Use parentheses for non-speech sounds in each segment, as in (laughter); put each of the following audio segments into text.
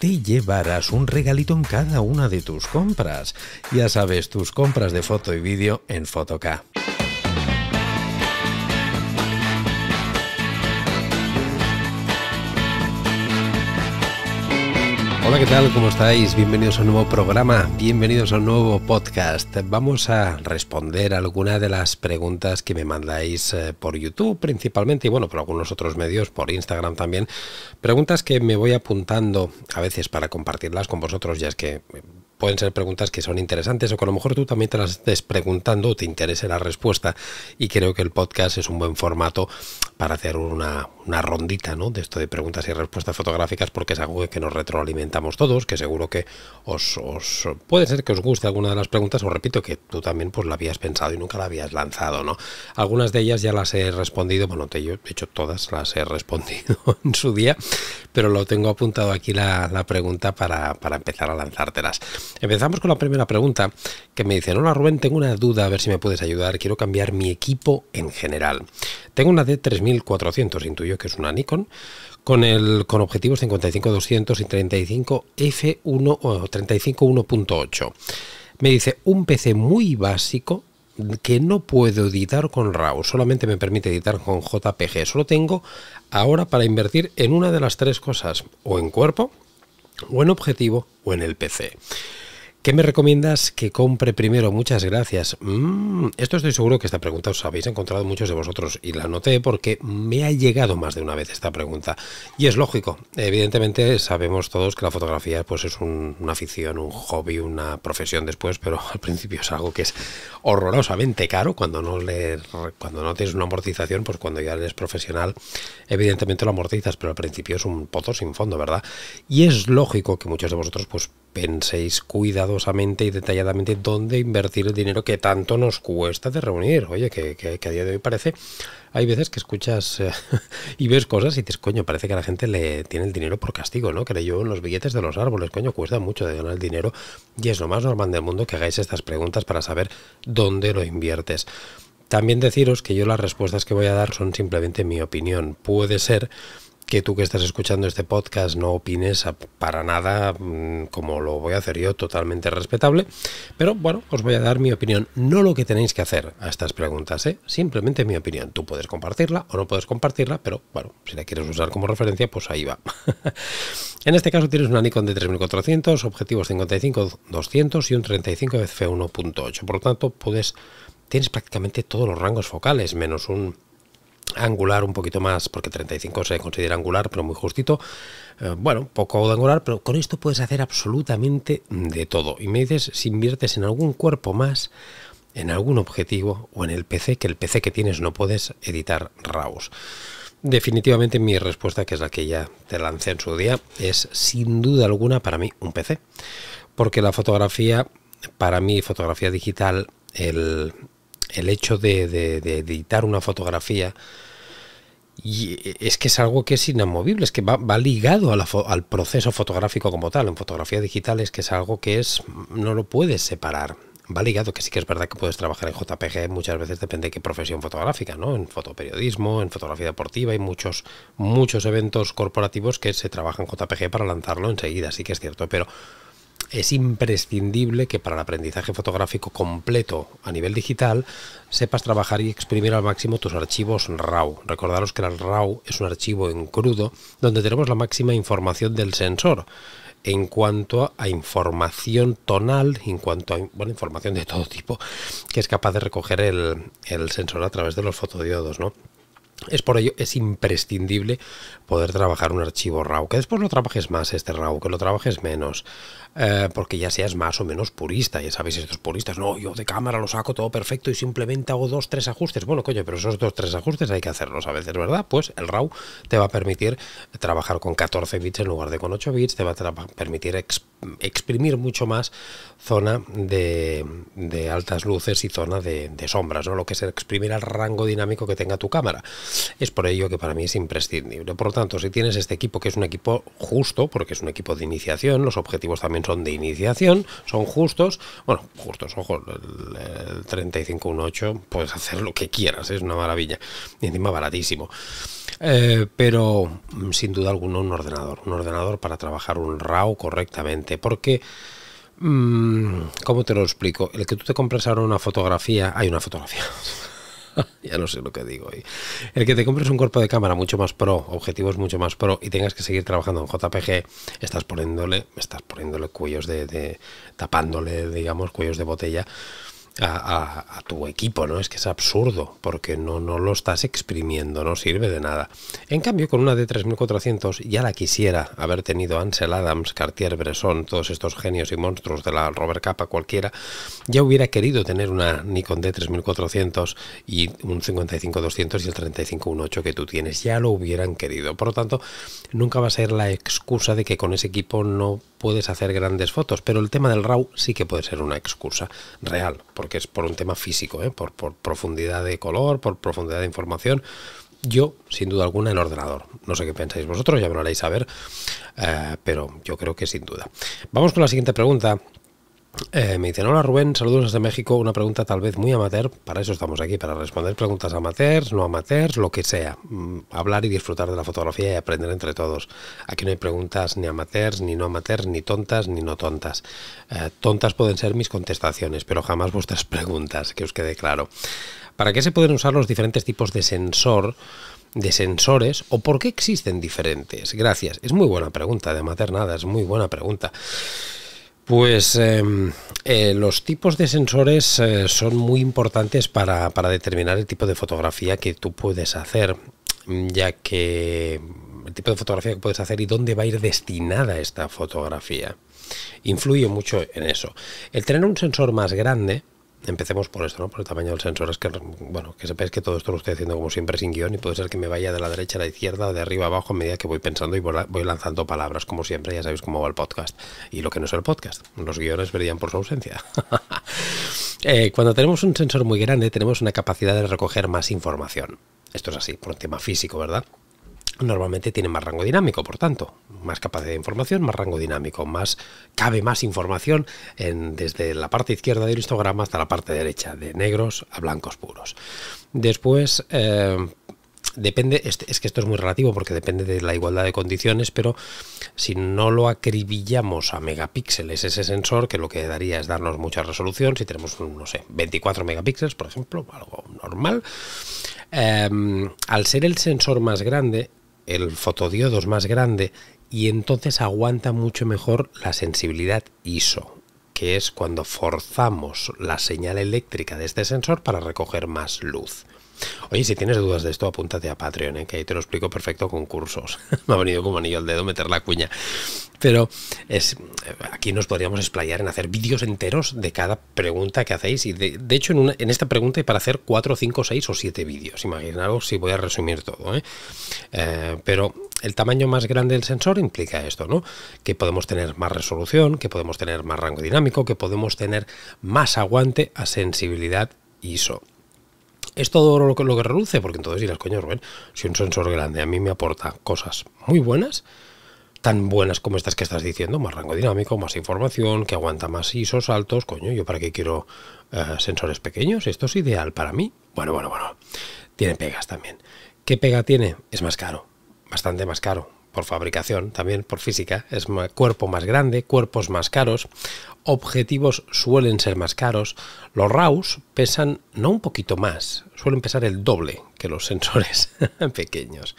te llevarás un regalito en cada una de tus compras. Ya sabes, tus compras de foto y vídeo en Fotoca. Hola, ¿qué tal? ¿Cómo estáis? Bienvenidos a un nuevo programa, bienvenidos a un nuevo podcast. Vamos a responder algunas de las preguntas que me mandáis eh, por YouTube principalmente y bueno, por algunos otros medios, por Instagram también. Preguntas que me voy apuntando a veces para compartirlas con vosotros, ya es que pueden ser preguntas que son interesantes o que a lo mejor tú también te las estés preguntando o te interese la respuesta. Y creo que el podcast es un buen formato para hacer una, rondita de esto de preguntas y respuestas fotográficas porque es algo que nos retroalimentamos todos, que seguro que os, puede ser que os guste alguna de las preguntas, os repito que tú también pues la habías pensado y nunca la habías lanzado, ¿no? Algunas de ellas ya las he respondido, bueno, te, yo, de hecho todas las he respondido (laughs) en su día, pero lo tengo apuntado aquí la, pregunta para, para empezar a lanzártelas. Empezamos con la primera pregunta que me dice, hola Rubén, tengo una duda, a ver si me puedes ayudar, quiero cambiar mi equipo en general. Tengo una D3400, intuyo que es una Nikon, con, el, con objetivos 55-200 y 35 F1 o 35 1.8. Me dice, un PC muy básico que no puedo editar con RAW, solamente me permite editar con JPG. Solo tengo ahora para invertir en una de las tres cosas, o en cuerpo, o en objetivo, o en el PC. ¿Qué me recomiendas que compre primero? Muchas gracias. Mm, esto estoy seguro que esta pregunta os habéis encontrado muchos de vosotros y la noté porque me ha llegado más de una vez esta pregunta. Y es lógico. Evidentemente sabemos todos que la fotografía pues, es una afición, un hobby, una profesión después, pero (laughs) al principio es algo que es horrorosamente caro cuando no, le, cuando no tienes una amortización, pues cuando ya eres profesional evidentemente lo amortizas, pero al principio es un pozo sin fondo, ¿verdad? Y es lógico que muchos de vosotros pues penséis cuidadosamente y detalladamente dónde invertir el dinero que tanto nos cuesta de reunir. Oye, que, a día de hoy parece, hay veces que escuchas eh, (laughs) y ves cosas y dices, coño, parece que a la gente le tiene el dinero por castigo, ¿no? yo en los billetes de los árboles, coño, cuesta mucho de ganar el dinero y es lo más normal del mundo que hagáis estas preguntas para saber dónde lo inviertes. También deciros que yo las respuestas que voy a dar son simplemente mi opinión. Puede ser que tú que estás escuchando este podcast no opines para nada mm, como lo voy a hacer yo, totalmente respetable. Pero bueno, os voy a dar mi opinión, no lo que tenéis que hacer a estas preguntas, ¿eh? simplemente mi opinión. Tú puedes compartirla o no puedes compartirla, pero bueno, si la quieres usar como referencia, pues ahí va. (laughs) en este caso tienes una Nikon de 3400, objetivos 55-200 y un 35 f1.8. Por lo tanto, puedes, tienes prácticamente todos los rangos focales, menos un angular un poquito más, porque 35 se considera angular, pero muy justito. Eh, bueno, poco de angular, pero con esto puedes hacer absolutamente de todo. Y me dices si inviertes en algún cuerpo más, en algún objetivo o en el PC, que el PC que tienes no puedes editar RAWs. Definitivamente mi respuesta, que es la que ya te lancé en su día, es sin duda alguna para mí un PC. Porque la fotografía, para mí fotografía digital, el, el hecho de, editar una fotografía es que es algo que es inamovible, es que va, ligado al proceso fotográfico como tal. En fotografía digital es que es algo que es no lo puedes separar. Va ligado, que sí que es verdad que puedes trabajar en JPG, muchas veces depende de qué profesión fotográfica, ¿no? En fotoperiodismo, en fotografía deportiva, hay muchos, muchos eventos corporativos que se trabajan en JPG para lanzarlo enseguida, sí que es cierto, pero es imprescindible que para el aprendizaje fotográfico completo a nivel digital sepas trabajar y exprimir al máximo tus archivos RAW. Recordaros que el RAW es un archivo en crudo donde tenemos la máxima información del sensor en cuanto a información tonal, en cuanto a información de todo tipo que es capaz de recoger el, sensor a través de los fotodiodos, ¿no? Es por ello, es imprescindible poder trabajar un archivo RAW, que después lo trabajes más este RAW, que lo trabajes menos. Eh, porque ya seas más o menos purista. Ya sabéis, estos puristas, no, yo de cámara lo saco todo perfecto y simplemente hago dos, tres ajustes. Bueno, coño, pero esos dos, tres ajustes hay que hacerlos a veces, ¿verdad? Pues el RAW te va a permitir trabajar con 14 bits en lugar de con 8 bits, te va a permitir exprimir mucho más zona de, altas luces y zona de, sombras, ¿no? Lo que es exprimir el rango dinámico que tenga tu cámara. Es por ello que para mí es imprescindible. Por lo tanto, si tienes este equipo, que es un equipo justo, porque es un equipo de iniciación, los objetivos también son de iniciación, son justos. Bueno, justos, ojo, el, 3518 puedes hacer lo que quieras, es una maravilla. Y encima baratísimo. Eh, pero mm, sin duda alguna un ordenador, un ordenador para trabajar un RAW correctamente, porque... como mm, ¿Cómo te lo explico? El que tú te compres ahora una fotografía, hay una fotografía, (laughs) ya no sé lo que digo hoy. El que te compres un cuerpo de cámara mucho más pro, objetivos mucho más pro y tengas que seguir trabajando en JPG, estás poniéndole, estás poniéndole cuellos de, de tapándole, digamos, cuellos de botella a, tu equipo, ¿no? Es que es absurdo, porque no, no lo estás exprimiendo, no sirve de nada. En cambio, con una d 3400 ya la quisiera haber tenido Ansel Adams, Cartier Bresson, todos estos genios y monstruos de la Robert Capa cualquiera, ya hubiera querido tener una Nikon D3400 y un 55-200 y el 35-18 que tú tienes, ya lo hubieran querido. Por lo tanto, nunca va a ser la excusa de que con ese equipo no puedes hacer grandes fotos, pero el tema del RAW sí que puede ser una excusa real, porque es por un tema físico, ¿eh? por, profundidad de color, por profundidad de información yo, sin duda alguna, en ordenador. No sé qué pensáis vosotros, ya me lo haréis saber, eh, pero yo creo que sin duda. Vamos con la siguiente pregunta eh, me dicen, hola Rubén, saludos desde México. Una pregunta tal vez muy amateur, para eso estamos aquí, para responder preguntas amateurs, no amateurs, lo que sea. Mm, hablar y disfrutar de la fotografía y aprender entre todos. Aquí no hay preguntas ni amateurs, ni no amateurs, ni tontas, ni no tontas. Eh, tontas pueden ser mis contestaciones, pero jamás vuestras (laughs) preguntas, que os quede claro. ¿Para qué se pueden usar los diferentes tipos de sensor? de sensores o por qué existen diferentes? Gracias. Es muy buena pregunta, de amateur nada, es muy buena pregunta. Pues em, eh, los tipos de sensores eh, son muy importantes para, para, determinar el tipo de fotografía que tú puedes hacer, ya que el tipo de fotografía que puedes hacer y dónde va a ir destinada esta fotografía. Influye mucho en eso. El tener un sensor más grande empecemos por esto, ¿no? por el tamaño del sensor. Es que, bueno, que sepáis que todo esto lo estoy haciendo como siempre sin guión y puede ser que me vaya de la derecha a la izquierda, de arriba a abajo, a medida que voy pensando y voy lanzando palabras, como siempre, ya sabéis cómo va el podcast. Y lo que no es el podcast, los guiones verían por su ausencia. (laughs) Eh, cuando tenemos un sensor muy grande, tenemos una capacidad de recoger más información. Esto es así, por un tema físico, ¿verdad? normalmente tiene más rango dinámico, por tanto, más capacidad de información, más rango dinámico, más cabe más información en, desde la parte izquierda del histograma hasta la parte derecha, de negros a blancos puros. Después, eh, depende, este, es, que esto es muy relativo porque depende de la igualdad de condiciones, pero si no lo acribillamos a megapíxeles ese sensor, que lo que daría es darnos mucha resolución, si tenemos, no sé, 24 megapíxeles, por ejemplo, algo normal, eh, al ser el sensor más grande, el fotodiodo es más grande y entonces aguanta mucho mejor la sensibilidad ISO, que es cuando forzamos la señal eléctrica de este sensor para recoger más luz. Oye, si tienes dudas de esto, apúntate a Patreon, ¿eh? que ahí te lo explico perfecto con cursos. (laughs) Me ha venido como anillo al dedo meter la cuña. Pero es, eh, aquí nos podríamos explayar en hacer vídeos enteros de cada pregunta que hacéis. Y de, hecho, en, esta pregunta hay para hacer 4, 5, 6 o 7 vídeos. Imaginaos si voy a resumir todo. ¿eh? pero el tamaño más grande del sensor implica esto, ¿no? Que podemos tener más resolución, que podemos tener más rango dinámico, que podemos tener más aguante a sensibilidad ISO es todo lo que, lo reluce, porque entonces dirás, coño, Rubén, si un sensor grande a mí me aporta cosas muy buenas, tan buenas como estas que estás diciendo, más rango dinámico, más información, que aguanta más ISOs altos, coño, yo para qué quiero eh, sensores pequeños, esto es ideal para mí. Bueno, bueno, bueno, tiene pegas también. ¿Qué pega tiene? Es más caro, bastante más caro por fabricación, también por física, es cuerpo más grande, cuerpos más caros, objetivos suelen ser más caros, los RAWs pesan no un poquito más, suelen pesar el doble que los sensores (laughs) pequeños.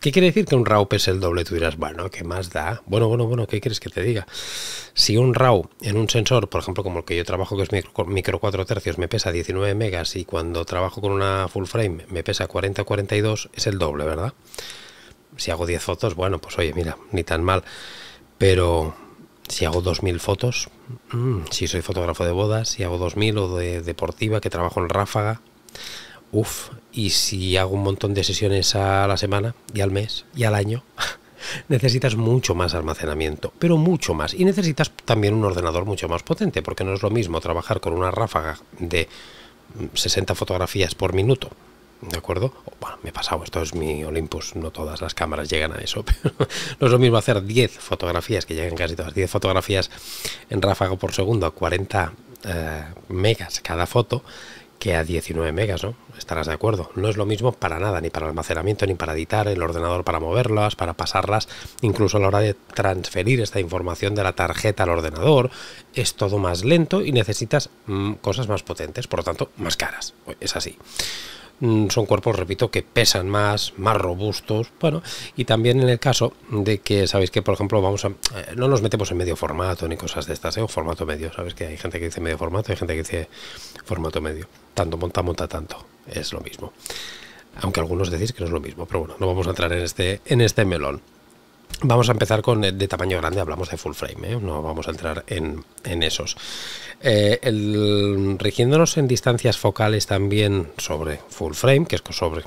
¿Qué quiere decir que un RAW pese el doble? Tú dirás, bueno, ¿qué más da? Bueno, bueno, bueno, ¿qué quieres que te diga? Si un RAW en un sensor, por ejemplo, como el que yo trabajo, que es micro, cuatro 4 tercios, me pesa 19 megas y cuando trabajo con una full frame me pesa 40-42, es el doble, ¿verdad? si hago 10 fotos, bueno, pues oye, mira, ni tan mal. Pero si hago 2.000 fotos, mm, si soy fotógrafo de bodas, si hago 2.000 o de deportiva, que trabajo en ráfaga, uff, y si hago un montón de sesiones a la semana y al mes y al año, (laughs) necesitas mucho más almacenamiento, pero mucho más. Y necesitas también un ordenador mucho más potente, porque no es lo mismo trabajar con una ráfaga de 60 mm, fotografías por minuto ¿De acuerdo? Bueno, me he pasado, esto es mi Olympus, no todas las cámaras llegan a eso, (laughs) pero no es lo mismo hacer 10 fotografías, que lleguen casi todas, 10 fotografías en ráfago por segundo a 40 eh, megas cada foto, que a 19 megas, ¿no? Estarás de acuerdo. No es lo mismo para nada, ni para almacenamiento, ni para editar el ordenador, para moverlas, para pasarlas, incluso a la hora de transferir esta información de la tarjeta al ordenador. Es todo más lento y necesitas mm, cosas más potentes, por lo tanto, más caras. Es así. Mm, son cuerpos, repito, que pesan más, más robustos, bueno, y también en el caso de que, sabéis que, por ejemplo, vamos a, eh, no nos metemos en medio formato ni cosas de estas, ¿eh? o formato medio, sabes que hay gente que dice medio formato, hay gente que dice formato medio, tanto monta, monta, tanto, es lo mismo. Aunque algunos decís que no es lo mismo, pero bueno, no vamos a entrar en este, en este melón. Vamos a empezar con eh, de tamaño grande, hablamos de full frame, ¿eh? no vamos a entrar en, esos. Eh, rigiéndonos en distancias focales también sobre full frame, que es sobre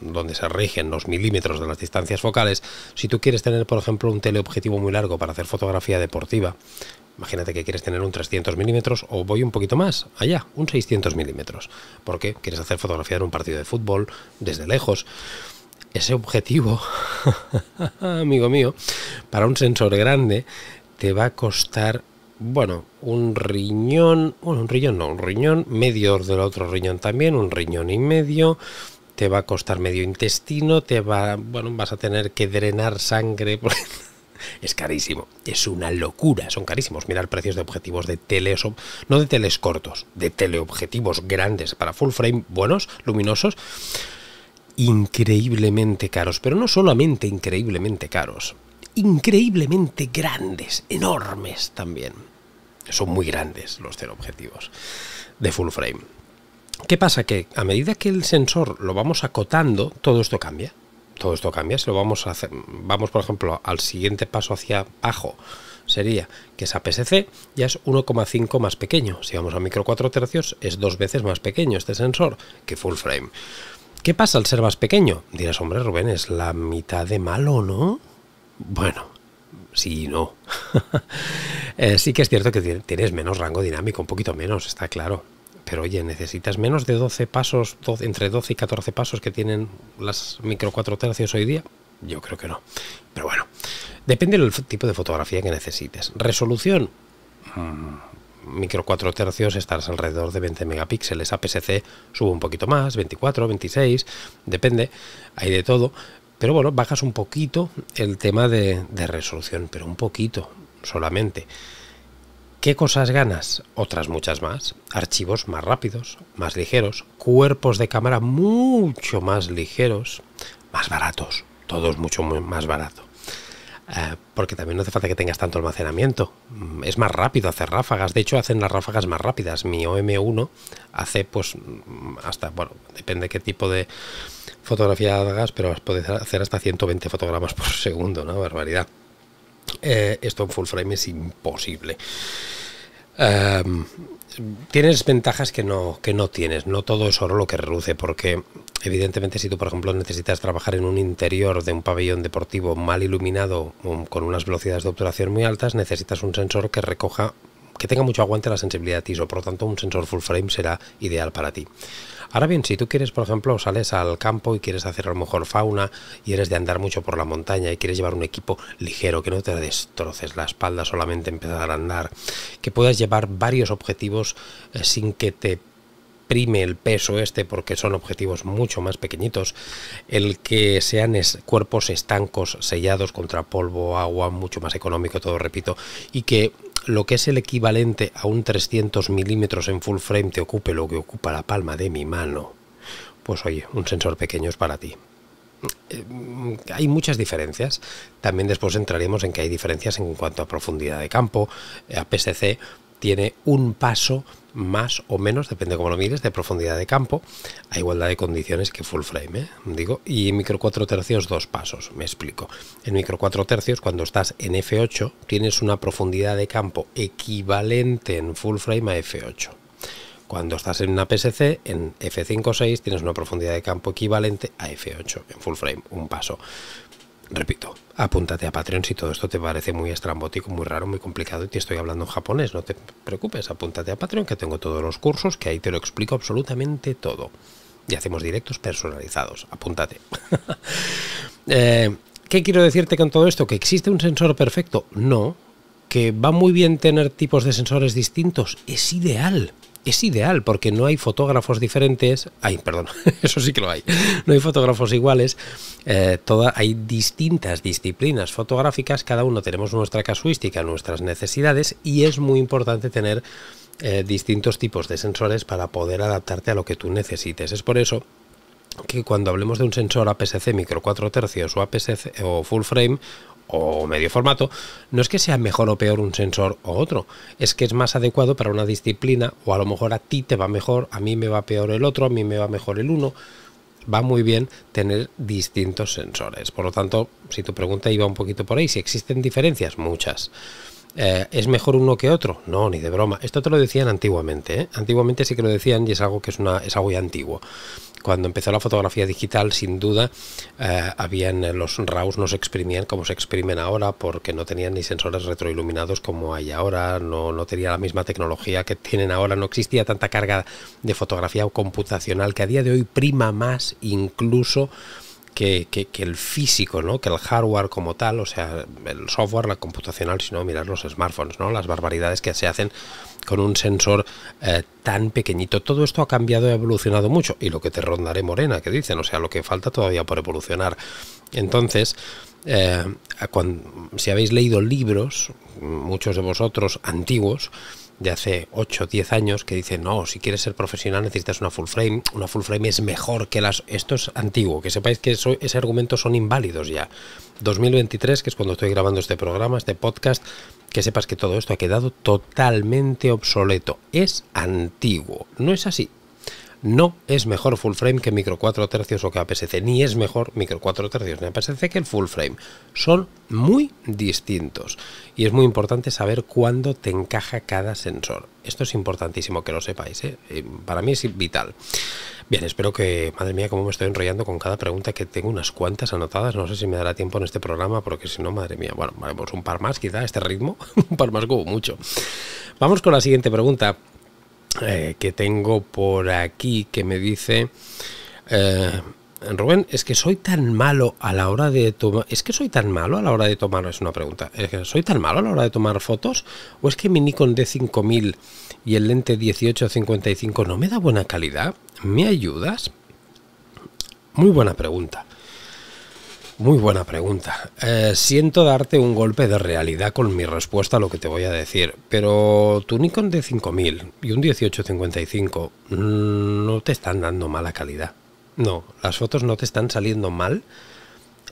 donde se rigen los milímetros de las distancias focales, si tú quieres tener, por ejemplo, un teleobjetivo muy largo para hacer fotografía deportiva, imagínate que quieres tener un 300 milímetros o voy un poquito más allá, un 600 milímetros, porque quieres hacer fotografía en un partido de fútbol desde lejos ese objetivo (laughs) amigo mío, para un sensor grande te va a costar, bueno, un riñón, bueno, un riñón no, un riñón, medio del otro riñón también, un riñón y medio, te va a costar medio intestino, te va, bueno, vas a tener que drenar sangre. (laughs) es carísimo, es una locura, son carísimos. Mirar precios de objetivos de teles, no de teles cortos, de teleobjetivos grandes para full frame, buenos, luminosos increíblemente caros, pero no solamente increíblemente caros, increíblemente grandes, enormes también. Son muy grandes los cero objetivos de full frame. ¿Qué pasa? Que a medida que el sensor lo vamos acotando, todo esto cambia. Todo esto cambia. Si lo vamos a hacer, vamos por ejemplo al siguiente paso hacia abajo, sería que esa PSC ya es 1,5 más pequeño. Si vamos a micro 4 tercios, es dos veces más pequeño este sensor que full frame. ¿Qué pasa al ser más pequeño? Dirás, hombre, Rubén, es la mitad de malo, ¿no? Bueno, sí no. (laughs) Eh, sí que es cierto que tienes menos rango dinámico, un poquito menos, está claro. Pero oye, necesitas menos de 12 pasos, entre 12 y 14 pasos que tienen las micro 4 tercios hoy día. Yo creo que no. Pero bueno, depende del tipo de fotografía que necesites. Resolución, mm, micro 4 tercios estarás alrededor de 20 megapíxeles. APS-C sube un poquito más, 24, 26, depende, hay de todo. Pero bueno, bajas un poquito el tema de, resolución, pero un poquito solamente. ¿Qué cosas ganas? Otras muchas más. Archivos más rápidos, más ligeros, cuerpos de cámara mucho más ligeros, más baratos, todos mucho más barato. Eh, porque también no hace falta que tengas tanto almacenamiento. Mm, es más rápido hacer ráfagas, de hecho hacen las ráfagas más rápidas. Mi OM1 hace pues mm, hasta, bueno, depende qué tipo de fotografía hagas, pero puedes hacer hasta 120 fotogramas por (laughs) segundo, ¿no? Barbaridad. Eh, esto en full frame es imposible. Em, tienes ventajas que no, que no tienes, no todo es oro lo que reduce, porque Evidentemente, si tú, por ejemplo, necesitas trabajar en un interior de un pabellón deportivo mal iluminado con unas velocidades de obturación muy altas, necesitas un sensor que recoja, que tenga mucho aguante la sensibilidad ISO. Por lo tanto, un sensor full frame será ideal para ti. Ahora bien, si tú quieres, por ejemplo, sales al campo y quieres hacer a lo mejor fauna y eres de andar mucho por la montaña y quieres llevar un equipo ligero, que no te destroces la espalda solamente empezar a andar, que puedas llevar varios objetivos eh, sin que te el peso este porque son objetivos mucho más pequeñitos, el que sean cuerpos estancos, sellados contra polvo, agua, mucho más económico, todo repito, y que lo que es el equivalente a un 300 milímetros en full frame te ocupe lo que ocupa la palma de mi mano, pues oye, un sensor pequeño es para ti. Eh, hay muchas diferencias. También después entraremos en que hay diferencias en cuanto a profundidad de campo. Eh, aps tiene un paso más o menos, depende cómo lo mires, de profundidad de campo, a igualdad de condiciones que full frame, ¿eh? digo, y micro 4 tercios dos pasos, me explico. En micro 4 tercios, cuando estás en F8, tienes una profundidad de campo equivalente en full frame a F8. Cuando estás en una PSC, en F5 6 tienes una profundidad de campo equivalente a F8 en full frame, un paso repito, apúntate a Patreon si todo esto te parece muy estrambótico, muy raro, muy complicado y te estoy hablando en japonés, no te preocupes, apúntate a Patreon que tengo todos los cursos, que ahí te lo explico absolutamente todo. Y hacemos directos personalizados, apúntate. (laughs) Eh, ¿Qué quiero decirte con todo esto? ¿Que existe un sensor perfecto? No. ¿Que va muy bien tener tipos de sensores distintos? Es ideal es ideal porque no hay fotógrafos diferentes. Ay, perdón, (laughs) eso sí que lo hay. No hay fotógrafos iguales. Eh, hay distintas disciplinas fotográficas. Cada uno tenemos nuestra casuística, nuestras necesidades y es muy importante tener eh, distintos tipos de sensores para poder adaptarte a lo que tú necesites. Es por eso que cuando hablemos de un sensor APS-C micro 4 tercios o APS-C o full frame o medio formato, no es que sea mejor o peor un sensor o otro, es que es más adecuado para una disciplina o a lo mejor a ti te va mejor, a mí me va peor el otro, a mí me va mejor el uno. Va muy bien tener distintos sensores. Por lo tanto, si tu pregunta iba un poquito por ahí, si existen diferencias, muchas. Eh, ¿Es mejor uno que otro? No, ni de broma. Esto te lo decían antiguamente. ¿eh? Antiguamente sí que lo decían y es algo que es, una, es algo ya antiguo cuando empezó la fotografía digital, sin duda, eh, habían eh, los RAWs no se exprimían como se exprimen ahora, porque no tenían ni sensores retroiluminados como hay ahora, no, no tenía la misma tecnología que tienen ahora, no existía tanta carga de fotografía computacional que a día de hoy prima más incluso. Que, el físico, ¿no? que el hardware como tal, o sea, el software, la computacional, sino mirar los smartphones, ¿no? las barbaridades que se hacen con un sensor eh, tan pequeñito. Todo esto ha cambiado y ha evolucionado mucho. Y lo que te rondaré morena, que dicen, o sea, lo que falta todavía por evolucionar. Entonces, eh, si habéis leído libros, muchos de vosotros antiguos, de hace 8 o 10 años, que dicen, no, si quieres ser profesional necesitas una full frame, una full frame es mejor que las... Esto es antiguo, que sepáis que ese argumento son inválidos ya. 2023, que es cuando estoy grabando este programa, este podcast, que sepas que todo esto ha quedado totalmente obsoleto. Es antiguo. No es así. No es mejor full frame que micro 4 tercios o que APS-C, ni es mejor micro 4 tercios ni APS-C que el full frame. Son muy distintos y es muy importante saber cuándo te encaja cada sensor. Esto es importantísimo que lo sepáis, ¿eh? para mí es vital. Bien, espero que, madre mía, cómo me estoy enrollando con cada pregunta que tengo unas cuantas anotadas. No sé si me dará tiempo en este programa, porque si no, madre mía, bueno, vamos pues un par más quizá a este ritmo, (laughs) un par más como mucho. Vamos con la siguiente pregunta eh, que tengo por aquí, que me dice... Eh, Rubén, es que soy tan malo a la hora de tomar. Es que soy tan malo a la hora de tomar. Es una pregunta. ¿Es que ¿Soy tan malo a la hora de tomar fotos? ¿O es que mi Nikon D5000 y el lente 18-55 no me da buena calidad? ¿Me ayudas? Muy buena pregunta. Muy buena pregunta. Eh, siento darte un golpe de realidad con mi respuesta a lo que te voy a decir, pero tu Nikon D5000 y un 1855 mm, no te están dando mala calidad. No, las fotos no te están saliendo mal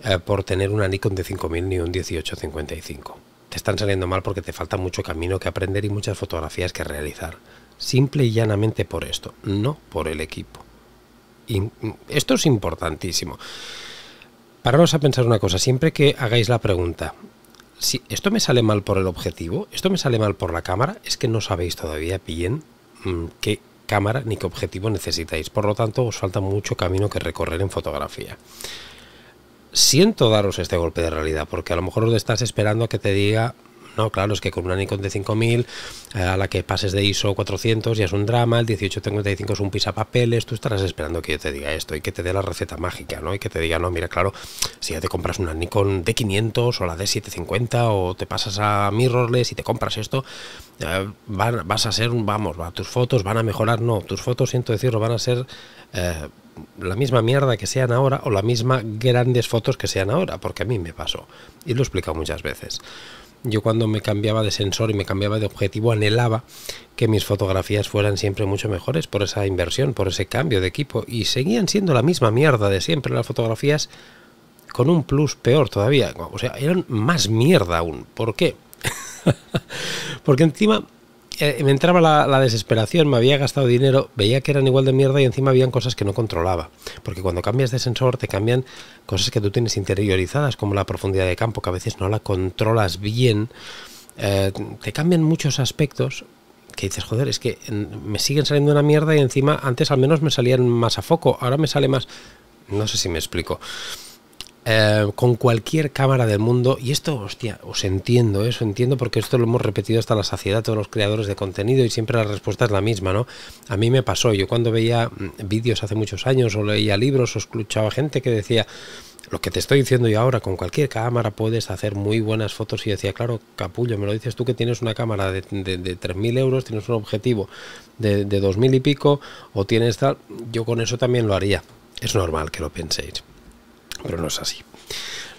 eh, por tener una Nikon D5000 ni un 1855. Te están saliendo mal porque te falta mucho camino que aprender y muchas fotografías que realizar simple y llanamente por esto, no por el equipo. esto es importantísimo. Pararos a pensar una cosa, siempre que hagáis la pregunta, si esto me sale mal por el objetivo, esto me sale mal por la cámara, es que no sabéis todavía bien mm, qué cámara ni qué objetivo necesitáis. Por lo tanto, os falta mucho camino que recorrer en fotografía. Siento daros este golpe de realidad, porque a lo mejor os estás esperando a que te diga no, claro, es que con una Nikon de 5000 eh, a la que pases de ISO 400 ya es un drama, el 1855 es un pisapapeles, tú estarás esperando que yo te diga esto y que te dé la receta mágica, ¿no? Y que te diga, no, mira, claro, si ya te compras una Nikon de 500 o la de 750 o te pasas a mirrorless y te compras esto, eh, vas a ser, vamos, tus fotos van a mejorar, no, tus fotos, siento decirlo, van a ser... Eh, la misma mierda que sean ahora o la misma grandes fotos que sean ahora, porque a mí me pasó y lo he explicado muchas veces yo cuando me cambiaba de sensor y me cambiaba de objetivo anhelaba que mis fotografías fueran siempre mucho mejores por esa inversión, por ese cambio de equipo y seguían siendo la misma mierda de siempre las fotografías con un plus peor todavía, o sea, eran más mierda aún. ¿Por qué? (laughs) Porque encima eh, me entraba la, desesperación, me había gastado dinero, veía que eran igual de mierda y encima habían cosas que no controlaba. Porque cuando cambias de sensor te cambian cosas que tú tienes interiorizadas, como la profundidad de campo, que a veces no la controlas bien. Eh, te cambian muchos aspectos que dices, joder, es que mm, me siguen saliendo una mierda y encima antes al menos me salían más a foco, ahora me sale más... No sé si me explico. Eh, con cualquier cámara del mundo. Y esto, hostia, os entiendo, eso eh, entiendo porque esto lo hemos repetido hasta la saciedad todos los creadores de contenido y siempre la respuesta es la misma, ¿no? A mí me pasó, yo cuando veía mm, vídeos hace muchos años o leía libros o escuchaba gente que decía, lo que te estoy diciendo yo ahora, con cualquier cámara puedes hacer muy buenas fotos. Y decía, claro, capullo, me lo dices tú que tienes una cámara de, 3.000 euros, tienes un objetivo de, de 2.000 y pico, o tienes tal. Yo con eso también lo haría. Es normal que lo penséis. Pero no es así.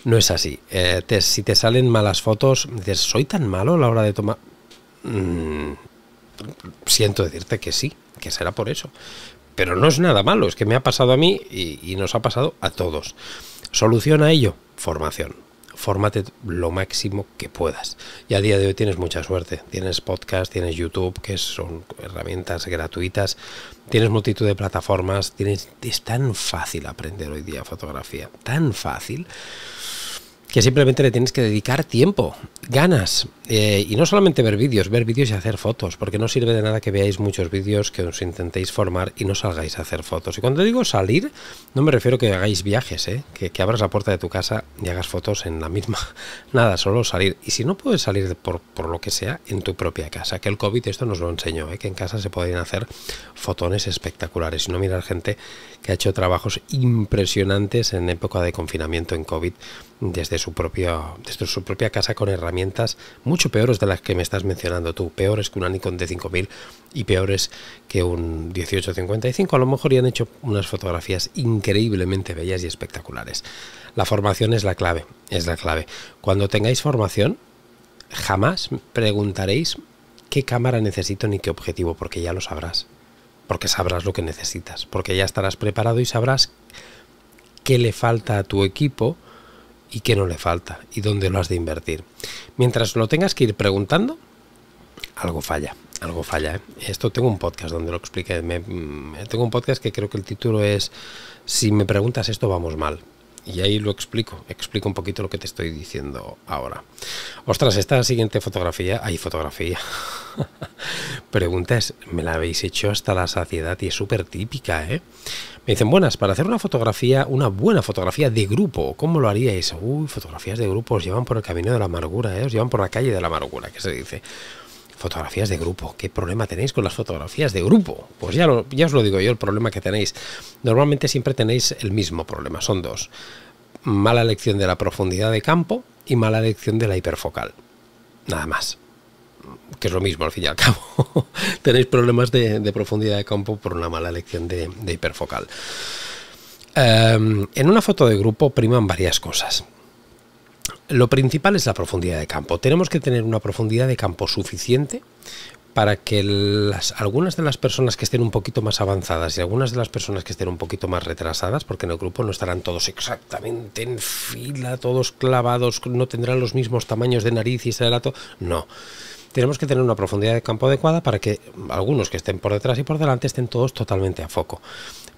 No es así. Eh, si te salen malas fotos, dices, ¿soy tan malo a la hora de tomar? Mm, siento decirte que sí, que será por eso. Pero no es nada malo, es que me ha pasado a mí y nos ha pasado a todos. Solución a ello, formación formate lo máximo que puedas. Y a día de hoy tienes mucha suerte. Tienes podcast, tienes YouTube, que son herramientas gratuitas, tienes multitud de plataformas, tienes, es tan fácil aprender hoy día fotografía, tan fácil que simplemente le tienes que dedicar tiempo, ganas. Eh, y no solamente ver vídeos, ver vídeos y hacer fotos, porque no sirve de nada que veáis muchos vídeos, que os intentéis formar y no salgáis a hacer fotos. Y cuando digo salir, no me refiero que hagáis viajes, eh, que, abras la puerta de tu casa y hagas fotos en la misma. (laughs) Nada, solo salir. Y si no puedes salir por, lo que sea, en tu propia casa, que el COVID esto nos lo enseñó, eh, que en casa se pueden hacer fotones espectaculares. Y no mirar gente que ha hecho trabajos impresionantes en época de confinamiento en COVID desde su, desde su propia casa con herramientas mucho peores de las que me estás mencionando tú, peores que una Nikon D5000 y peores que un 1855. A lo mejor ya han hecho unas fotografías increíblemente bellas y espectaculares. La formación es la clave, es la clave. Cuando tengáis formación, jamás preguntaréis qué cámara necesito ni qué objetivo, porque ya lo sabrás porque sabrás lo que necesitas, porque ya estarás preparado y sabrás qué le falta a tu equipo y qué no le falta y dónde lo has de invertir. Mientras lo tengas que ir preguntando, algo falla, algo falla. ¿eh? Esto tengo un podcast donde lo expliqué. Mm, tengo un podcast que creo que el título es Si me preguntas esto vamos mal. Y ahí lo explico, explico un poquito lo que te estoy diciendo ahora. Ostras, esta siguiente fotografía, hay fotografía. (laughs) Preguntas, me la habéis hecho hasta la saciedad y es súper típica, ¿eh? Me dicen, buenas, para hacer una fotografía, una buena fotografía de grupo, ¿cómo lo haríais? Uy, fotografías de grupo os llevan por el camino de la amargura, ¿eh? Os llevan por la calle de la amargura, que se dice. Fotografías de grupo. ¿Qué problema tenéis con las fotografías de grupo? Pues ya, os lo digo yo, el problema que tenéis. Normalmente siempre tenéis el mismo problema, son dos. Mala elección de la profundidad de campo y mala elección de la hiperfocal. Nada más que es lo mismo al fin y al cabo. (laughs) Tenéis problemas de, profundidad de campo por una mala elección de, hiperfocal. Em, en una foto de grupo priman varias cosas lo principal es la profundidad de campo. Tenemos que tener una profundidad de campo suficiente para que algunas de las personas que estén un poquito más avanzadas y algunas de las personas que estén un poquito más retrasadas, porque en el grupo no estarán todos exactamente en fila, todos clavados, no tendrán los mismos tamaños de nariz y salato. no. Tenemos que tener una profundidad de campo adecuada para que algunos que estén por detrás y por delante estén todos totalmente a foco.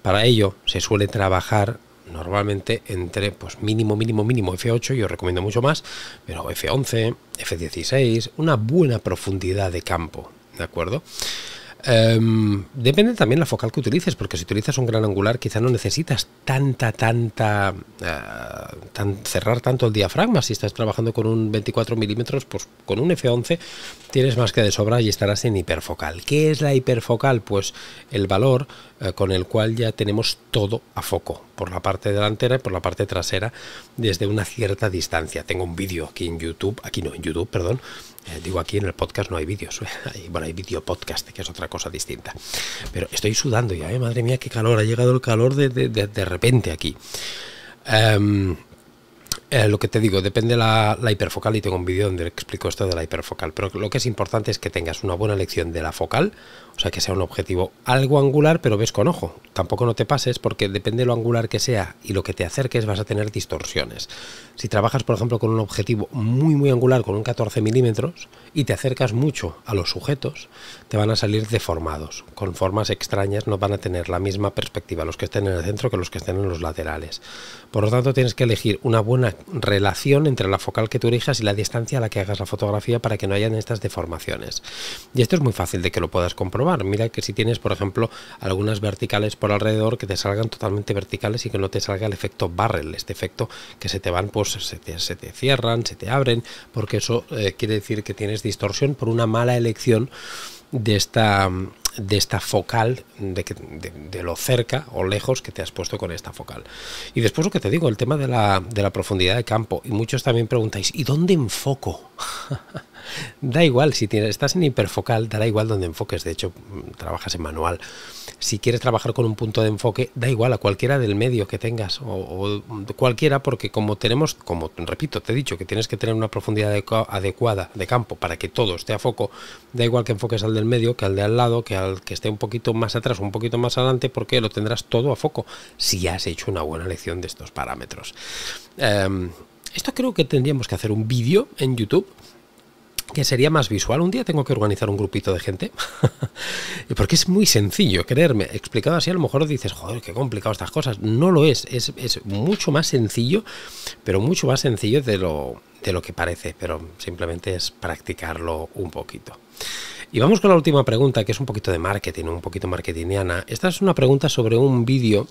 Para ello se suele trabajar normalmente entre pues mínimo, mínimo, mínimo F8, yo recomiendo mucho más, pero F11, F16, una buena profundidad de campo, ¿de acuerdo? Em, depende también la focal que utilices, porque si utilizas un gran angular quizá no necesitas tanta, tanta, eh, tan, cerrar tanto el diafragma. Si estás trabajando con un 24 milímetros, pues con un F11 tienes más que de sobra y estarás en hiperfocal. ¿Qué es la hiperfocal? Pues el valor eh, con el cual ya tenemos todo a foco, por la parte delantera y por la parte trasera, desde una cierta distancia. Tengo un vídeo aquí en YouTube, aquí no, en YouTube, perdón, eh, digo, aquí en el podcast no hay vídeos. ¿eh? (laughs) bueno, hay vídeo podcast, que es otra cosa distinta. Pero estoy sudando ya, ¿eh? madre mía, qué calor. Ha llegado el calor de, de, repente aquí. Em, lo que te digo, depende la, la hiperfocal y tengo un vídeo donde explico esto de la hiperfocal, pero lo que es importante es que tengas una buena lección de la focal, o sea, que sea un objetivo algo angular, pero ves con ojo. Tampoco no te pases porque depende de lo angular que sea y lo que te acerques vas a tener distorsiones. Si trabajas, por ejemplo, con un objetivo muy, muy angular, con un 14 milímetros, y te acercas mucho a los sujetos, te van a salir deformados, con formas extrañas, no van a tener la misma perspectiva los que estén en el centro que los que estén en los laterales. Por lo tanto, tienes que elegir una buena relación entre la focal que tú elijas y la distancia a la que hagas la fotografía para que no hayan estas deformaciones. Y esto es muy fácil de que lo puedas comprobar Mira que si tienes, por ejemplo, algunas verticales por alrededor que te salgan totalmente verticales y que no te salga el efecto barrel, este efecto que se te van, pues se te, se te cierran, se te abren, porque eso eh, quiere decir que tienes distorsión por una mala elección de esta, de esta focal, de, de, de, lo cerca o lejos que te has puesto con esta focal. Y después lo que te digo, el tema de la, de la profundidad de campo. Y muchos también preguntáis, ¿y dónde enfoco? (laughs) Da igual, si tienes, estás en hiperfocal, dará igual donde enfoques, de hecho mm, trabajas en manual. Si quieres trabajar con un punto de enfoque, da igual a cualquiera del medio que tengas o, cualquiera, porque como tenemos, como repito, te he dicho que tienes que tener una profundidad adecuada de campo para que todo esté a foco, da igual que enfoques al del medio, que al de al lado, que al que esté un poquito más atrás un poquito más adelante, porque lo tendrás todo a foco si has hecho una buena lección de estos parámetros. Em, esto creo que tendríamos que hacer un vídeo en YouTube que sería más visual. Un día tengo que organizar un grupito de gente, (laughs) porque es muy sencillo, creerme. Explicado así, a lo mejor dices, joder, qué complicado estas cosas. No lo es, es, mucho más sencillo, pero mucho más sencillo de lo, de lo que parece, pero simplemente es practicarlo un poquito. Y vamos con la última pregunta, que es un poquito de marketing, un poquito marketingiana. Esta es una pregunta sobre un vídeo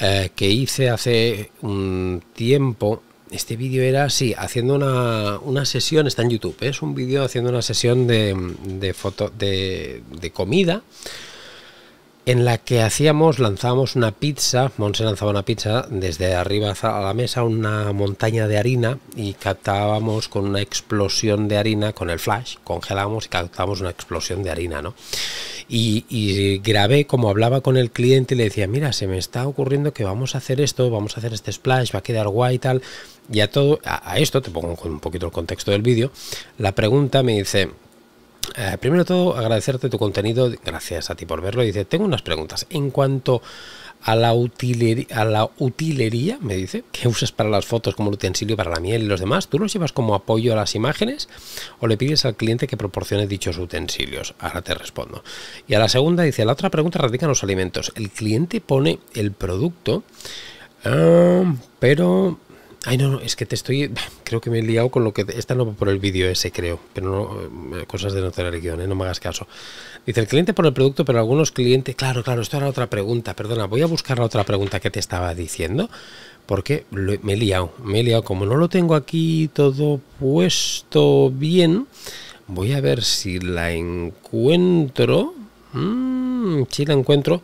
eh, que hice hace un tiempo este vídeo era, sí, haciendo una, sesión, está en YouTube, ¿eh? es un vídeo haciendo una sesión de, de foto, de, de comida en la que hacíamos, lanzábamos una pizza, Monse lanzaba una pizza desde arriba a la mesa, una montaña de harina y captábamos con una explosión de harina, con el flash, congelábamos y captábamos una explosión de harina, ¿no? Y, grabé como hablaba con el cliente y le decía, mira, se me está ocurriendo que vamos a hacer esto, vamos a hacer este splash, va a quedar guay y tal. Y a todo, a esto, te pongo un poquito el contexto del vídeo, la pregunta me dice, eh, primero todo, agradecerte tu contenido. Gracias a ti por verlo. Dice, tengo unas preguntas. En cuanto a la, utilería, a la utilería, me dice, que usas para las fotos como utensilio para la miel y los demás, ¿tú los llevas como apoyo a las imágenes o le pides al cliente que proporcione dichos utensilios? Ahora te respondo. Y a la segunda dice, la otra pregunta radica en los alimentos. El cliente pone el producto, ah, pero Ay, no, es que te estoy. Creo que me he liado con lo que. Esta no por el vídeo ese, creo. Pero no. Eh, cosas de no tener el guión, eh, no me hagas caso. Dice el cliente por el producto, pero algunos clientes. Claro, claro, esto era otra pregunta. Perdona, voy a buscar la otra pregunta que te estaba diciendo. Porque me he liado. Me he liado. Como no lo tengo aquí todo puesto bien, voy a ver si la encuentro. Mm, si la encuentro.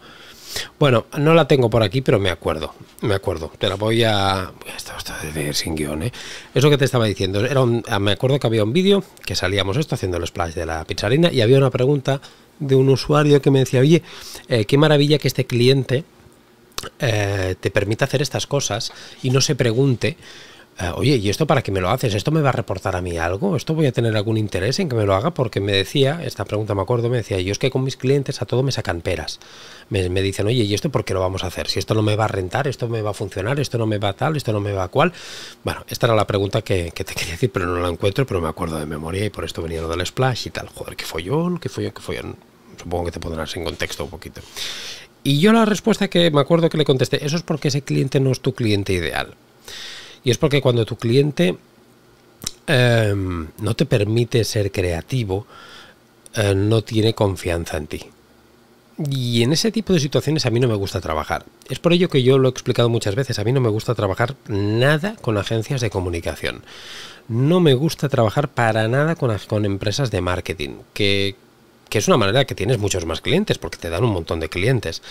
Bueno, no la tengo por aquí, pero me acuerdo. Me acuerdo. Te la voy a. Esto a de sin guión, ¿eh? Eso que te estaba diciendo. Era ah, me acuerdo que había un vídeo que salíamos esto haciendo el splash de la pizzarina y había una pregunta de un usuario que me decía, oye, eh, qué maravilla que este cliente eh, te permita hacer estas cosas y no se pregunte Ah, oye, ¿y esto para qué me lo haces? ¿Esto me va a reportar a mí algo? ¿Esto voy a tener algún interés en que me lo haga? Porque me decía, esta pregunta me acuerdo, me decía, yo es que con mis clientes a todo me sacan peras. Me, dicen, oye, ¿y esto por qué lo vamos a hacer? Si esto no me va a rentar, esto me va a funcionar, esto no me va a tal, esto no me va a cual. Bueno, esta era la pregunta que, te quería decir, pero no la encuentro, pero me acuerdo de memoria y por esto venía lo del splash y tal. Joder, qué follón, qué follón, qué follón. Supongo que te pondrás en contexto un poquito. Y yo la respuesta que me acuerdo que le contesté, eso es porque ese cliente no es tu cliente ideal. Y es porque cuando tu cliente em, no te permite ser creativo, eh, no tiene confianza en ti. Y en ese tipo de situaciones a mí no me gusta trabajar. Es por ello que yo lo he explicado muchas veces, a mí no me gusta trabajar nada con agencias de comunicación. No me gusta trabajar para nada con, con empresas de marketing, que que es una manera que tienes muchos más clientes porque te dan un montón de clientes,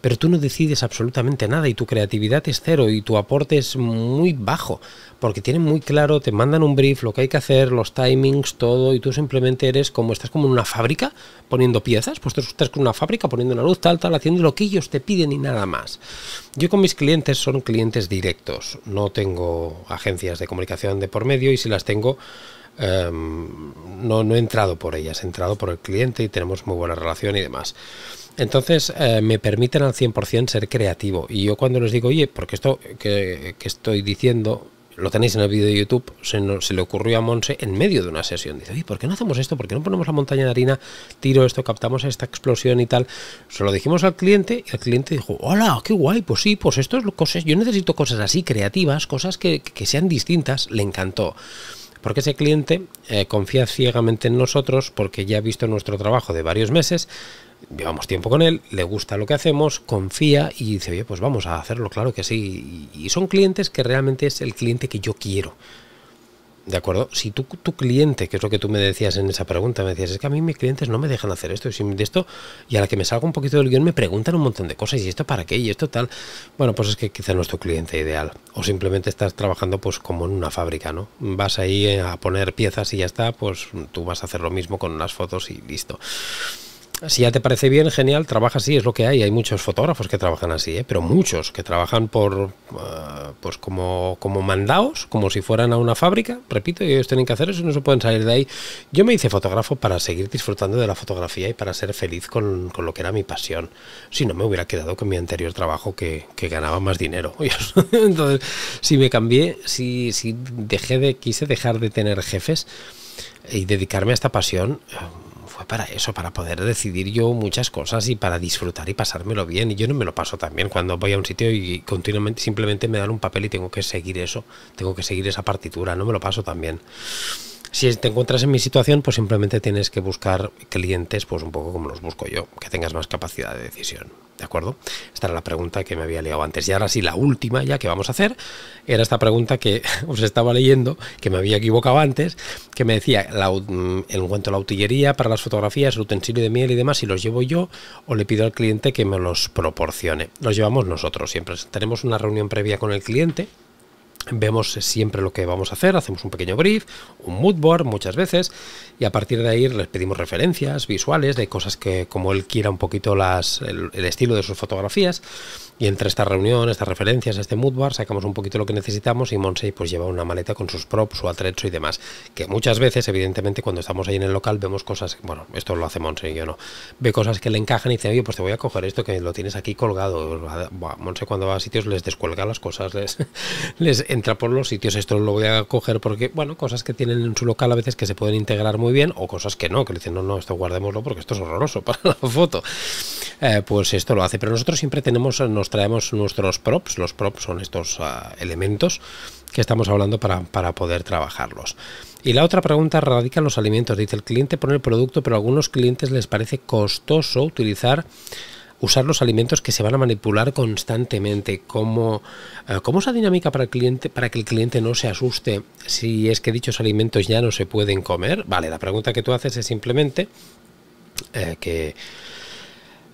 pero tú no decides absolutamente nada y tu creatividad es cero y tu aporte es muy bajo porque tienen muy claro, te mandan un brief, lo que hay que hacer, los timings, todo y tú simplemente eres como estás como en una fábrica poniendo piezas, pues tú estás con una fábrica poniendo una luz tal, tal, haciendo lo que ellos te piden y nada más. Yo con mis clientes son clientes directos, no tengo agencias de comunicación de por medio y si las tengo Em, no, he entrado por ellas, he entrado por el cliente y tenemos muy buena relación y demás. Entonces eh, me permiten al 100% ser creativo. Y yo cuando les digo, oye, porque esto que, estoy diciendo lo tenéis en el vídeo de YouTube, se, le ocurrió a Monse en medio de una sesión. Dice, oye, ¿por qué no hacemos esto? ¿Por qué no ponemos la montaña de harina? Tiro esto, captamos esta explosión y tal. Se lo dijimos al cliente y el cliente dijo, hola, qué guay, pues sí, pues esto es lo, cosas, yo necesito cosas así creativas, cosas que sean distintas. Le encantó. Porque ese cliente eh, confía ciegamente en nosotros porque ya ha visto nuestro trabajo de varios meses, llevamos tiempo con él, le gusta lo que hacemos, confía y dice, oye, pues vamos a hacerlo, claro que sí. Y son clientes que realmente es el cliente que yo quiero. ¿De acuerdo? Si tú, tu cliente, que es lo que tú me decías en esa pregunta, me decías, es que a mí mis clientes no me dejan hacer esto, y, de esto, y a la que me salga un poquito del guión me preguntan un montón de cosas, ¿y esto para qué? ¿Y esto tal? Bueno, pues es que quizá no es tu cliente ideal. O simplemente estás trabajando pues como en una fábrica, ¿no? Vas ahí a poner piezas y ya está, pues tú vas a hacer lo mismo con unas fotos y listo si ya te parece bien, genial, trabaja así, es lo que hay. Hay muchos fotógrafos que trabajan así, ¿eh? pero muchos que trabajan por, eh, pues como, como mandados, como si fueran a una fábrica, repito, ellos tienen que hacer eso, no se pueden salir de ahí. Yo me hice fotógrafo para seguir disfrutando de la fotografía y para ser feliz con, lo que era mi pasión. Si no, me hubiera quedado con mi anterior trabajo que, que ganaba más dinero. (laughs) Entonces, si me cambié, si, si dejé de, quise dejar de tener jefes y dedicarme a esta pasión para eso, para poder decidir yo muchas cosas y para disfrutar y pasármelo bien. Y yo no me lo paso tan bien cuando voy a un sitio y continuamente simplemente me dan un papel y tengo que seguir eso, tengo que seguir esa partitura, no me lo paso tan bien si te encuentras en mi situación, pues simplemente tienes que buscar clientes, pues un poco como los busco yo, que tengas más capacidad de decisión. ¿De acuerdo? Esta era la pregunta que me había leído antes. Y ahora sí, la última ya que vamos a hacer era esta pregunta que (laughs) os estaba leyendo, que me había equivocado antes, que me decía, la, mm, en cuanto a la utillería para las fotografías, el utensilio de miel y demás, si los llevo yo o le pido al cliente que me los proporcione. Los llevamos nosotros siempre. Tenemos una reunión previa con el cliente vemos siempre lo que vamos a hacer, hacemos un pequeño brief, un mood board muchas veces y a partir de ahí les pedimos referencias visuales de cosas que como él quiera un poquito las, el estilo de sus fotografías y entre esta reunión, estas referencias, este mood bar, sacamos un poquito lo que necesitamos y Monsei pues lleva una maleta con sus props, su atrecho y demás. Que muchas veces, evidentemente, cuando estamos ahí en el local vemos cosas, bueno, esto lo hace Monsei, yo no, ve cosas que le encajan y dice, oye, pues te voy a coger esto que lo tienes aquí colgado. Monsei cuando va a sitios les descuelga las cosas, les, (laughs) les entra por los sitios, esto lo voy a coger porque, bueno, cosas que tienen en su local a veces que se pueden integrar muy bien o cosas que no, que le dicen, no, no, esto guardémoslo porque esto es horroroso (laughs) para la foto. Eh, pues esto lo hace, pero nosotros siempre tenemos... Nos traemos nuestros props. Los props son estos ah, elementos que estamos hablando para, poder trabajarlos. Y la otra pregunta radica en los alimentos. Dice, el cliente pone el producto, pero a algunos clientes les parece costoso utilizar usar los alimentos que se van a manipular constantemente. ¿Cómo, eh, cómo es dinámica para, el cliente, para que el cliente no se asuste si es que dichos alimentos ya no se pueden comer? Vale, la pregunta que tú haces es simplemente eh, que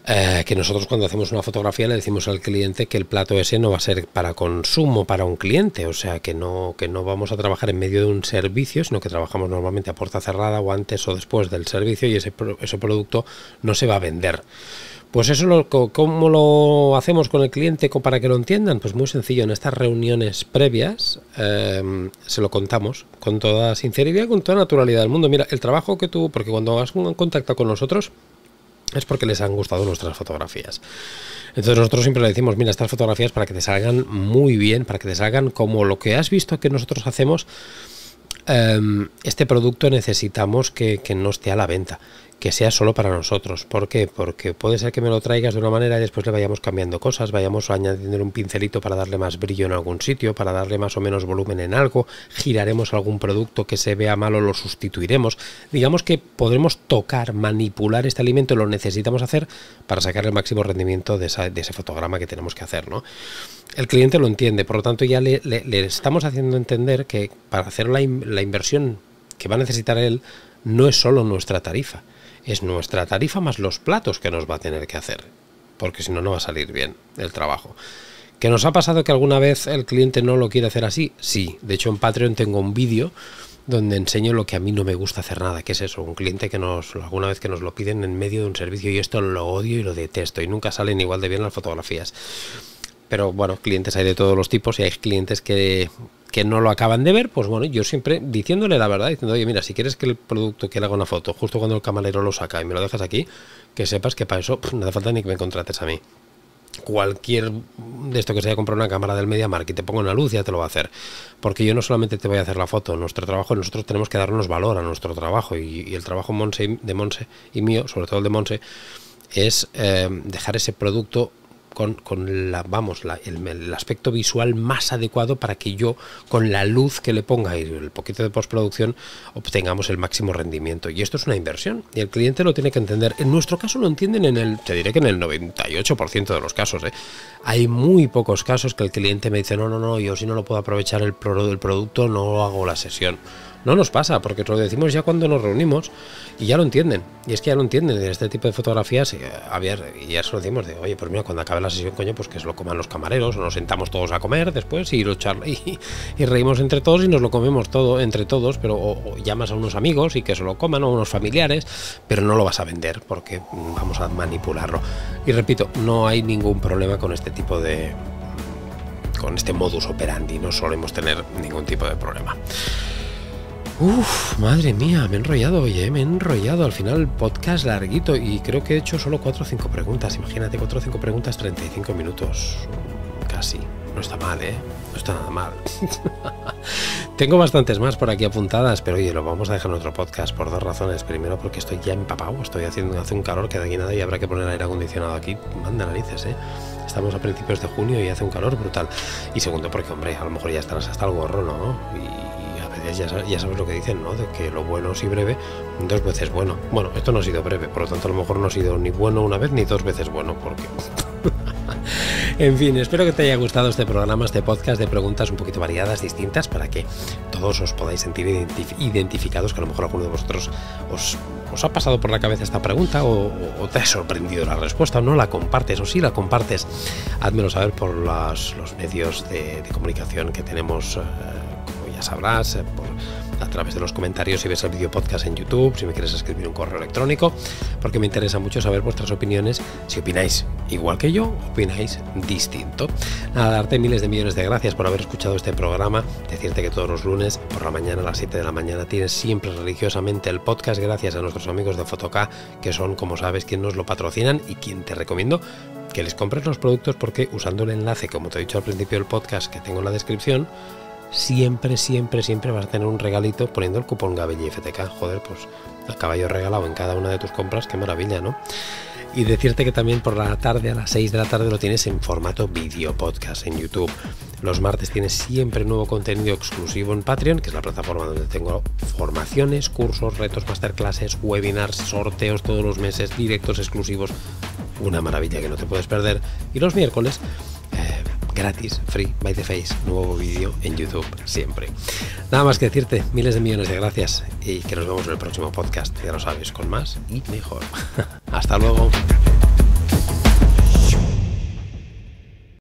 eh, que nosotros cuando hacemos una fotografía le decimos al cliente que el plato ese no va a ser para consumo para un cliente, o sea que no, que no vamos a trabajar en medio de un servicio, sino que trabajamos normalmente a puerta cerrada o antes o después del servicio y ese, producto no se va a vender. Pues eso, lo, ¿cómo lo hacemos con el cliente para que lo entiendan? Pues muy sencillo, en estas reuniones previas em, se lo contamos con toda sinceridad, con toda naturalidad del mundo. Mira, el trabajo que tú, porque cuando un contacto con nosotros, es porque les han gustado nuestras fotografías. Entonces nosotros siempre le decimos, mira, estas fotografías para que te salgan muy bien, para que te salgan como lo que has visto que nosotros hacemos, em, este producto necesitamos que no esté a la venta que sea solo para nosotros. ¿Por qué? Porque puede ser que me lo traigas de una manera y después le vayamos cambiando cosas, vayamos añadiendo un pincelito para darle más brillo en algún sitio, para darle más o menos volumen en algo, giraremos algún producto que se vea malo, lo sustituiremos. Digamos que podremos tocar, manipular este alimento, lo necesitamos hacer para sacar el máximo rendimiento de, ese fotograma que tenemos que hacer. ¿no? El cliente lo entiende, por lo tanto ya le, estamos haciendo entender que para hacer la inversión que va a necesitar él, no es solo nuestra tarifa es nuestra tarifa más los platos que nos va a tener que hacer, porque si no, no va a salir bien el trabajo. ¿Que nos ha pasado que alguna vez el cliente no lo quiere hacer así? Sí, de hecho en Patreon tengo un vídeo donde enseño lo que a mí no me gusta hacer nada, que es eso, un cliente que nos alguna vez que nos lo piden en medio de un servicio y esto lo odio y lo detesto y nunca salen igual de bien las fotografías pero bueno, clientes hay de todos los tipos y hay clientes que, no lo acaban de ver, pues bueno, yo siempre diciéndole la verdad, diciendo, oye, mira, si quieres que el producto que le haga una foto, justo cuando el camarero lo saca y me lo dejas aquí, que sepas que para eso no hace falta ni que me contrates a mí. Cualquier de esto que se haya comprado una cámara del Media Market, te pongo una luz, ya te lo va a hacer. Porque yo no solamente te voy a hacer la foto, nuestro trabajo, nosotros tenemos que darnos valor a nuestro trabajo. Y, el trabajo de Monse y mío, sobre todo el de Monse, es eh, dejar ese producto con, con la, vamos, la, el, aspecto visual más adecuado para que yo, con la luz que le ponga y el poquito de postproducción, obtengamos el máximo rendimiento. Y esto es una inversión y el cliente lo tiene que entender. En nuestro caso lo entienden en el, te diré que en el 98% de los casos. ¿eh? Hay muy pocos casos que el cliente me dice, no, no, no, yo si no lo puedo aprovechar el, pro, el producto, no hago la sesión. No nos pasa, porque lo decimos ya cuando nos reunimos y ya lo entienden. Y es que ya lo entienden. Este tipo de fotografías, eh, a ver, y ya se lo decimos de, oye, pues mira, cuando acabe la sesión, coño, pues que se lo coman los camareros, o nos sentamos todos a comer después y, lo (laughs) y, reímos entre todos y nos lo comemos todo entre todos, pero llamas a unos amigos y que se lo coman o unos familiares, pero no lo vas a vender porque mm, vamos a manipularlo. Y repito, no hay ningún problema con este tipo de, con este modus operandi no solemos tener ningún tipo de problema. Uf, madre mía, me he enrollado, oye, me he enrollado. Al final, podcast larguito y creo que he hecho solo 4 o 5 preguntas. Imagínate, 4 o 5 preguntas, 35 minutos. Casi. No está mal, ¿eh? No está nada mal. (laughs) Tengo bastantes más por aquí apuntadas, pero oye, lo vamos a dejar en otro podcast por dos razones. Primero, porque estoy ya empapado, estoy haciendo hace un calor que de aquí nada y habrá que poner aire acondicionado aquí. Manda narices, ¿eh? Estamos a principios de junio y hace un calor brutal. Y segundo, porque, hombre, a lo mejor ya estarás hasta el gorro, ¿no? Y ya, sabes lo que dicen, ¿no? De que lo bueno si breve, dos veces bueno. Bueno, esto no ha sido breve, por lo tanto a lo mejor no ha sido ni bueno una vez ni dos veces bueno, porque... (laughs) en fin, espero que te haya gustado este programa, este podcast de preguntas un poquito variadas, distintas, para que todos os podáis sentir identificados, que a lo mejor alguno de vosotros os, ha pasado por la cabeza esta pregunta o, te ha sorprendido la respuesta, no la compartes o si sí la compartes, házmelo saber por los medios de, comunicación que tenemos. Eh, ya sabrás, eh, a través de los comentarios si ves el vídeo podcast en YouTube, si me quieres escribir un correo electrónico, porque me interesa mucho saber vuestras opiniones, si opináis igual que yo, opináis distinto. Nada, darte miles de millones de gracias por haber escuchado este programa, decirte que todos los lunes por la mañana a las 7 de la mañana tienes siempre religiosamente el podcast gracias a nuestros amigos de Fotoca, que son, como sabes, quien nos lo patrocinan y quien te recomiendo que les compres los productos porque usando el enlace, como te he dicho al principio del podcast que tengo en la descripción, siempre, siempre, siempre vas a tener un regalito poniendo el cupón Gabelli FTK. Joder, pues el caballo regalado en cada una de tus compras, qué maravilla, ¿no? Y decirte que también por la tarde, a las 6 de la tarde, lo tienes en formato video podcast en YouTube. Los martes tienes siempre nuevo contenido exclusivo en Patreon, que es la plataforma donde tengo formaciones, cursos, retos, masterclasses, webinars, sorteos todos los meses, directos exclusivos. Una maravilla que no te puedes perder. Y los miércoles eh, gratis, free by the face, nuevo vídeo en YouTube siempre. Nada más que decirte, miles de millones de gracias y que nos vemos en el próximo podcast, ya lo sabes, con más y mejor. (laughs) Hasta luego.